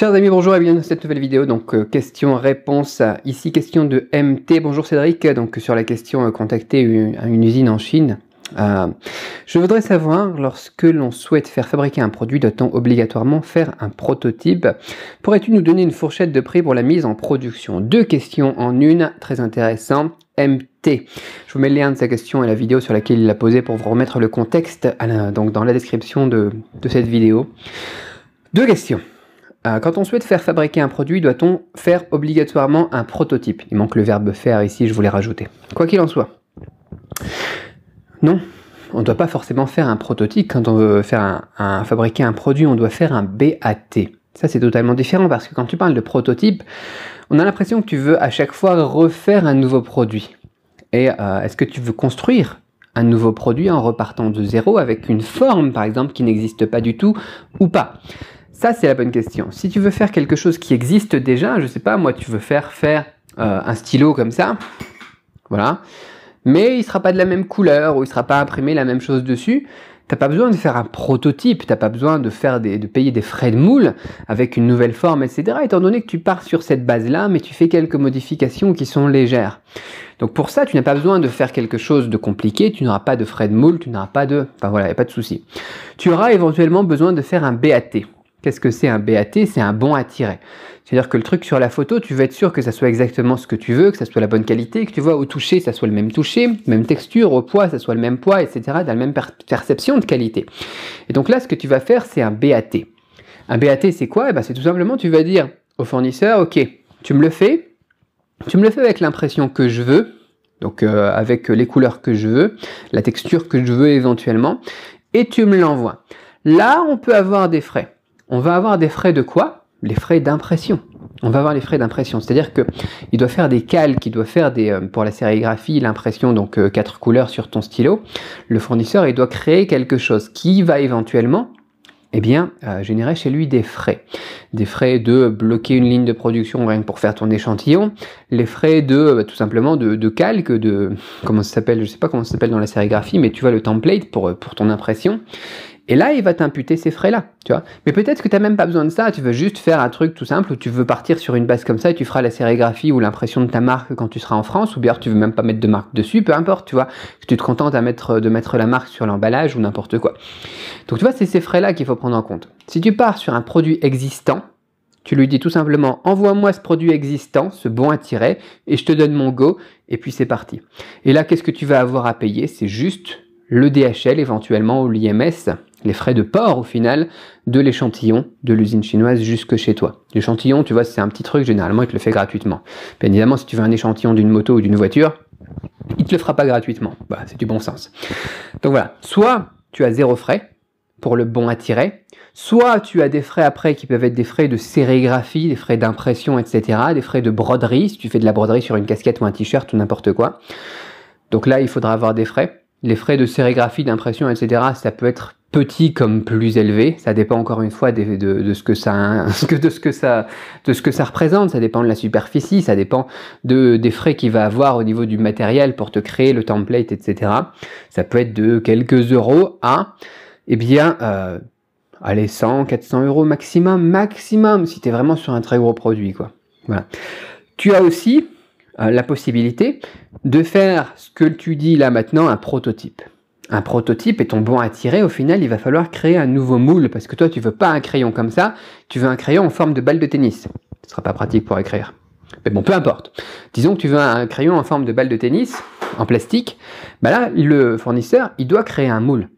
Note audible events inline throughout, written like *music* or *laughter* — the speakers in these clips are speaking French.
Chers amis, bonjour et bienvenue dans cette nouvelle vidéo. Donc, euh, question-réponse. Ici, question de MT. Bonjour Cédric. Donc, sur la question euh, contacter une, usine en Chine. Euh, je voudrais savoir, lorsque l'on souhaite faire fabriquer un produit, doit-on obligatoirement faire un prototype Pourrais-tu nous donner une fourchette de prix pour la mise en production Deux questions en une, très intéressant. MT. Je vous mets le lien de sa question et la vidéo sur laquelle il l'a posée pour vous remettre le contexte donc dans la description de cette vidéo. Deux questions. Euh, quand on souhaite faire fabriquer un produit, doit-on faire obligatoirement un prototype Il manque le verbe faire ici, je voulais rajouter. Quoi qu'il en soit. Non, on ne doit pas forcément faire un prototype. Quand on veut faire un, fabriquer un produit, on doit faire un BAT. Ça, c'est totalement différent parce que quand tu parles de prototype, on a l'impression que tu veux à chaque fois refaire un nouveau produit. Et euh, est-ce que tu veux construire un nouveau produit en repartant de zéro avec une forme, par exemple, qui n'existe pas du tout ou pas ça, c'est la bonne question. Si tu veux faire quelque chose qui existe déjà, je sais pas, moi, tu veux faire faire euh, un stylo comme ça, voilà, mais il sera pas de la même couleur ou il sera pas imprimé la même chose dessus. n'as pas besoin de faire un prototype, n'as pas besoin de faire de payer des frais de moule avec une nouvelle forme, etc. Étant donné que tu pars sur cette base-là, mais tu fais quelques modifications qui sont légères. Donc pour ça, tu n'as pas besoin de faire quelque chose de compliqué, tu n'auras pas de frais de moule, tu n'auras pas de, enfin voilà, y a pas de souci. Tu auras éventuellement besoin de faire un BAT. Qu'est-ce que c'est un BAT C'est un bon à tirer. C'est-à-dire que le truc sur la photo, tu veux être sûr que ça soit exactement ce que tu veux, que ça soit la bonne qualité, que tu vois au toucher, ça soit le même toucher, même texture, au poids, ça soit le même poids, etc., dans la même perception de qualité. Et donc là, ce que tu vas faire, c'est un BAT. Un BAT, c'est quoi eh ben, C'est tout simplement, tu vas dire au fournisseur, ok, tu me le fais, tu me le fais avec l'impression que je veux, donc euh, avec les couleurs que je veux, la texture que je veux éventuellement, et tu me l'envoies. Là, on peut avoir des frais on va avoir des frais de quoi Les frais d'impression. On va avoir les frais d'impression, c'est-à-dire que il doit faire des calques, il doit faire des euh, pour la sérigraphie, l'impression donc euh, quatre couleurs sur ton stylo. Le fournisseur, il doit créer quelque chose qui va éventuellement eh bien, euh, générer chez lui des frais. Des frais de bloquer une ligne de production rien que pour faire ton échantillon, les frais de bah, tout simplement de, de, calque, de comment ça s'appelle, je sais pas comment ça s'appelle dans la sérigraphie, mais tu vois le template pour, pour ton impression. Et là, il va t'imputer ces frais-là, tu vois. Mais peut-être que tu n'as même pas besoin de ça, tu veux juste faire un truc tout simple, ou tu veux partir sur une base comme ça et tu feras la sérigraphie ou l'impression de ta marque quand tu seras en France, ou bien tu veux même pas mettre de marque dessus, peu importe, tu vois. Tu te contentes de mettre la marque sur l'emballage ou n'importe quoi. Donc tu vois, c'est ces frais-là qu'il faut prendre en compte. Si tu pars sur un produit existant, tu lui dis tout simplement envoie-moi ce produit existant, ce bon à tirer, et je te donne mon go, et puis c'est parti. Et là, qu'est-ce que tu vas avoir à payer C'est juste le DHL éventuellement ou l'IMS les frais de port au final de l'échantillon de l'usine chinoise jusque chez toi. L'échantillon, tu vois, c'est un petit truc, généralement, il te le fait gratuitement. Bien évidemment, si tu veux un échantillon d'une moto ou d'une voiture, il te le fera pas gratuitement. Bah, c'est du bon sens. Donc voilà, soit tu as zéro frais pour le bon à tirer, soit tu as des frais après qui peuvent être des frais de sérigraphie, des frais d'impression, etc., des frais de broderie, si tu fais de la broderie sur une casquette ou un t-shirt ou n'importe quoi. Donc là, il faudra avoir des frais. Les frais de sérigraphie, d'impression, etc., ça peut être Petit comme plus élevé, Ça dépend encore une fois de, ce que ça, *laughs* de ce que ça, de ce que ça représente. Ça dépend de la superficie, ça dépend de, des frais qu'il va avoir au niveau du matériel pour te créer le template, etc. Ça peut être de quelques euros à, eh bien, euh, allez, 100, 400 euros maximum, maximum, si tu es vraiment sur un très gros produit, quoi. Voilà. Tu as aussi euh, la possibilité de faire ce que tu dis là maintenant, un prototype un prototype et ton bon à tirer, au final, il va falloir créer un nouveau moule parce que toi, tu veux pas un crayon comme ça, tu veux un crayon en forme de balle de tennis. Ce sera pas pratique pour écrire. Mais bon, peu importe. Disons que tu veux un crayon en forme de balle de tennis, en plastique. Bah là, le fournisseur, il doit créer un moule.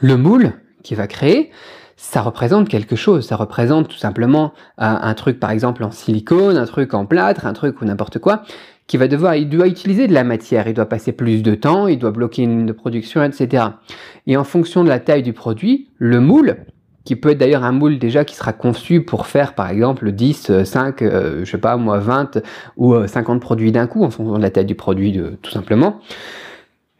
Le moule qu'il va créer, ça représente quelque chose. Ça représente tout simplement euh, un truc, par exemple, en silicone, un truc en plâtre, un truc ou n'importe quoi qui va devoir, il doit utiliser de la matière, il doit passer plus de temps, il doit bloquer une ligne de production, etc. Et en fonction de la taille du produit, le moule, qui peut être d'ailleurs un moule déjà qui sera conçu pour faire par exemple 10, 5, euh, euh, je sais pas moi 20 ou 50 euh, produits d'un coup en fonction de la taille du produit de, tout simplement.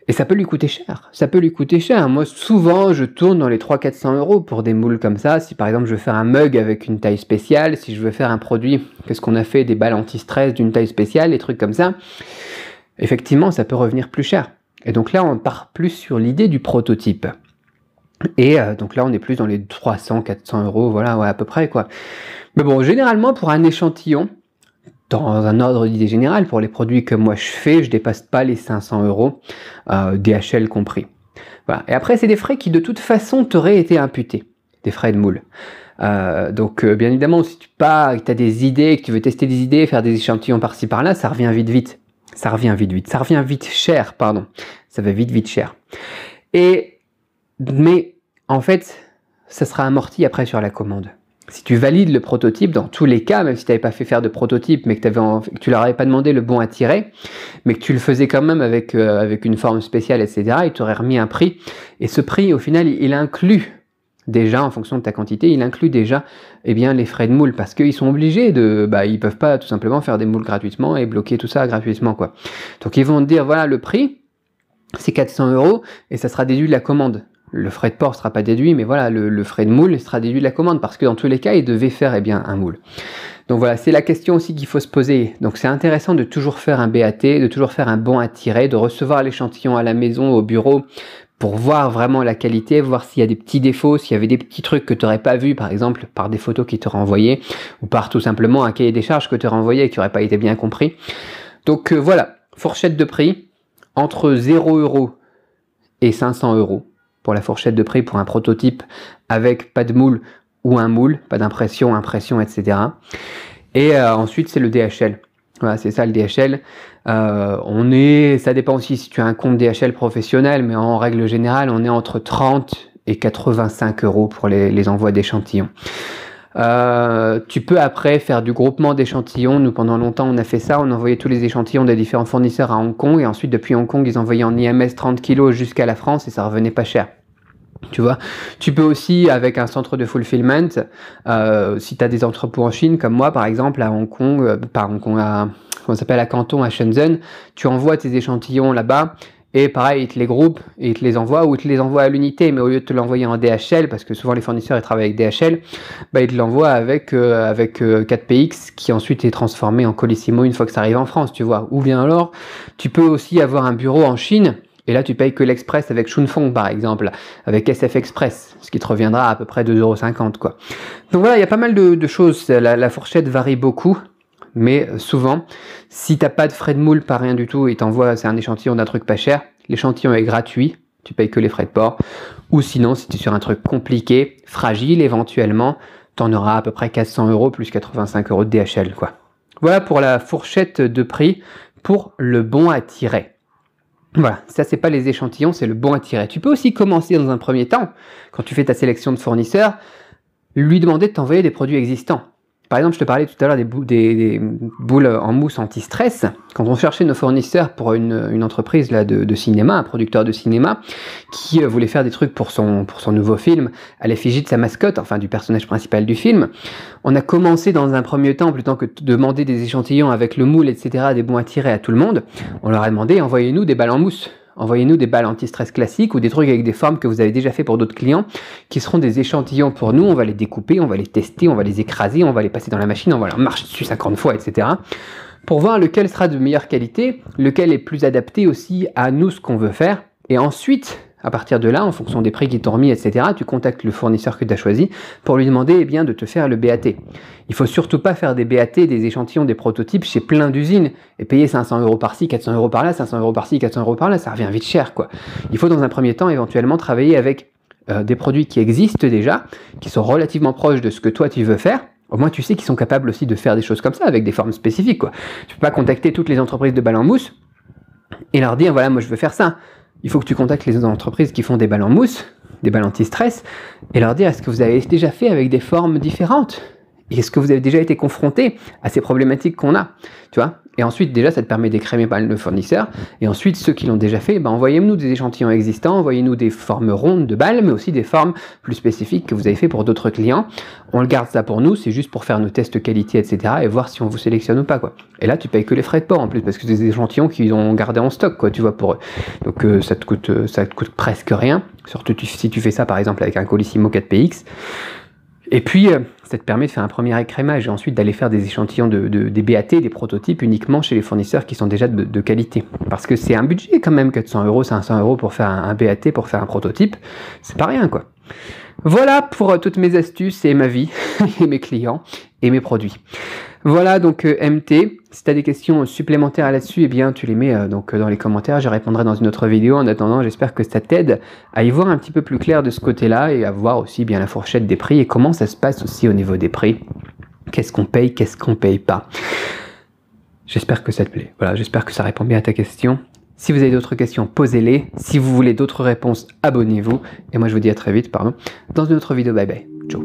Et ça peut lui coûter cher. Ça peut lui coûter cher. Moi, souvent, je tourne dans les 300-400 euros pour des moules comme ça. Si par exemple, je veux faire un mug avec une taille spéciale, si je veux faire un produit, qu'est-ce qu'on a fait, des balles anti-stress d'une taille spéciale, des trucs comme ça, effectivement, ça peut revenir plus cher. Et donc là, on part plus sur l'idée du prototype. Et euh, donc là, on est plus dans les 300-400 euros, voilà, ouais, à peu près, quoi. Mais bon, généralement, pour un échantillon, dans un ordre d'idée générale, pour les produits que moi je fais, je dépasse pas les 500 euros, euh, DHL compris. Et après, c'est des frais qui de toute façon t'auraient été imputés, des frais de moule. Euh, donc, euh, bien évidemment, si tu pars, que tu as des idées, que tu veux tester des idées, faire des échantillons par-ci par-là, ça revient vite, vite. Ça revient vite, vite. Ça revient vite cher, pardon. Ça va vite, vite cher. Et, mais, en fait, ça sera amorti après sur la commande si tu valides le prototype, dans tous les cas, même si tu n'avais pas fait faire de prototype, mais que, avais tu leur avais pas demandé le bon à tirer, mais que tu le faisais quand même avec, euh, avec une forme spéciale, etc., ils t'auraient remis un prix. Et ce prix, au final, il, inclut déjà, en fonction de ta quantité, il inclut déjà eh bien, les frais de moule, parce qu'ils sont obligés de... Bah, ils peuvent pas tout simplement faire des moules gratuitement et bloquer tout ça gratuitement. quoi. Donc ils vont te dire, voilà le prix, c'est 400 euros et ça sera déduit de la commande. Le frais de port sera pas déduit, mais voilà, le, frais de moule sera déduit de la commande parce que dans tous les cas, il devait faire eh bien un moule. Donc voilà, c'est la question aussi qu'il faut se poser. Donc c'est intéressant de toujours faire un BAT, de toujours faire un bon à tirer, de recevoir l'échantillon à la maison, au bureau, pour voir vraiment la qualité, voir s'il y a des petits défauts, s'il y avait des petits trucs que tu n'aurais pas vu, par exemple par des photos qui te renvoyaient ou par tout simplement un cahier des charges que tu renvoyais et qui n'aurait pas été bien compris. Donc euh, voilà, fourchette de prix, entre 0 euros et 500 euros pour la fourchette de prix pour un prototype avec pas de moule ou un moule, pas d'impression, impression, etc. Et euh, ensuite, c'est le DHL. Voilà, c'est ça le DHL. Euh, on est, ça dépend aussi si tu as un compte DHL professionnel, mais en règle générale, on est entre 30 et 85 euros pour les envois d'échantillons. Euh, tu peux après faire du groupement d'échantillons. Nous, pendant longtemps, on a fait ça. On envoyait tous les échantillons des différents fournisseurs à Hong Kong. Et ensuite, depuis Hong Kong, ils envoyaient en IMS 30 kg jusqu'à la France et ça revenait pas cher. Tu vois, tu peux aussi avec un centre de fulfillment, euh, si tu as des entrepôts en Chine comme moi par exemple à Hong Kong, par euh, pas Hong Kong, à, comment s'appelle à Canton, à Shenzhen, tu envoies tes échantillons là-bas et pareil, ils te les groupent, et ils te les envoient, ou ils te les envoient à l'unité, mais au lieu de te l'envoyer en DHL, parce que souvent les fournisseurs ils travaillent avec DHL, bah, ils te l'envoient avec, euh, avec 4PX, euh, qui ensuite est transformé en Colissimo une fois que ça arrive en France, tu vois. Ou bien alors, tu peux aussi avoir un bureau en Chine, et là, tu payes que l'Express avec Shunfeng, par exemple, avec SF Express, ce qui te reviendra à, peu près 2,50€, quoi. Donc voilà, il y a pas mal de, choses, la, la fourchette varie beaucoup. Mais souvent, si t'as pas de frais de moule, pas rien du tout, et t'envoies, c'est un échantillon d'un truc pas cher, l'échantillon est gratuit, tu payes que les frais de port. Ou sinon, si tu es sur un truc compliqué, fragile éventuellement, t'en auras à peu près 400 euros plus 85 euros de DHL, quoi. Voilà pour la fourchette de prix pour le bon à tirer. Voilà, ça c'est pas les échantillons, c'est le bon à tirer. Tu peux aussi commencer dans un premier temps, quand tu fais ta sélection de fournisseurs, lui demander de t'envoyer des produits existants. Par exemple, je te parlais tout à l'heure des, boules en mousse anti-stress. Quand on cherchait nos fournisseurs pour une, entreprise là, de, cinéma, un producteur de cinéma, qui euh, voulait faire des trucs pour son, pour son nouveau film, à l'effigie de sa mascotte, enfin du personnage principal du film, on a commencé dans un premier temps, plutôt que de demander des échantillons avec le moule, etc., des bons à tirer à tout le monde, on leur a demandé envoyez-nous des balles en mousse. Envoyez-nous des balles anti-stress classiques ou des trucs avec des formes que vous avez déjà fait pour d'autres clients qui seront des échantillons pour nous. On va les découper, on va les tester, on va les écraser, on va les passer dans la machine, on va leur marcher dessus 50 fois, etc. Pour voir lequel sera de meilleure qualité, lequel est plus adapté aussi à nous ce qu'on veut faire. Et ensuite, à partir de là, en fonction des prix qui t'ont remis, etc., tu contactes le fournisseur que tu as choisi pour lui demander eh bien, de te faire le BAT. Il faut surtout pas faire des BAT, des échantillons, des prototypes chez plein d'usines et payer 500 euros par-ci, 400 euros par-là, 500 euros par-ci, 400 euros par-là, ça revient vite cher. quoi. Il faut dans un premier temps éventuellement travailler avec euh, des produits qui existent déjà, qui sont relativement proches de ce que toi tu veux faire. Au moins, tu sais qu'ils sont capables aussi de faire des choses comme ça avec des formes spécifiques. Quoi. Tu peux pas contacter toutes les entreprises de balles en mousse et leur dire voilà, moi je veux faire ça il faut que tu contactes les entreprises qui font des balles en mousse, des balles anti-stress, et leur dire est-ce que vous avez déjà fait avec des formes différentes est-ce que vous avez déjà été confronté à ces problématiques qu'on a Tu vois Et ensuite, déjà, ça te permet d'écrémer pas le fournisseur. Et ensuite, ceux qui l'ont déjà fait, ben, envoyez-nous des échantillons existants, envoyez-nous des formes rondes de balles, mais aussi des formes plus spécifiques que vous avez fait pour d'autres clients. On le garde ça pour nous, c'est juste pour faire nos tests qualité, etc. et voir si on vous sélectionne ou pas, quoi. Et là, tu payes que les frais de port en plus, parce que c'est des échantillons qu'ils ont gardés en stock, quoi, tu vois, pour eux. Donc, euh, ça, te coûte, euh, ça te coûte presque rien. Surtout si tu fais ça, par exemple, avec un Colissimo 4PX. Et puis, euh, ça te permet de faire un premier écrémage et ensuite d'aller faire des échantillons de, des BAT, des prototypes uniquement chez les fournisseurs qui sont déjà de, qualité. Parce que c'est un budget quand même, 400 euros, 500 euros pour faire un BAT, pour faire un prototype, c'est pas rien quoi. Voilà pour euh, toutes mes astuces et ma vie, *laughs* et mes clients et mes produits. Voilà donc euh, MT. Si tu as des questions supplémentaires là-dessus, eh bien tu les mets euh, donc euh, dans les commentaires, je répondrai dans une autre vidéo. En attendant, j'espère que ça t'aide à y voir un petit peu plus clair de ce côté-là et à voir aussi bien la fourchette des prix et comment ça se passe aussi au niveau des prix. Qu'est-ce qu'on paye, qu'est-ce qu'on paye pas. J'espère que ça te plaît. Voilà, j'espère que ça répond bien à ta question. Si vous avez d'autres questions, posez-les. Si vous voulez d'autres réponses, abonnez-vous. Et moi, je vous dis à très vite, pardon, dans une autre vidéo. Bye bye. Ciao.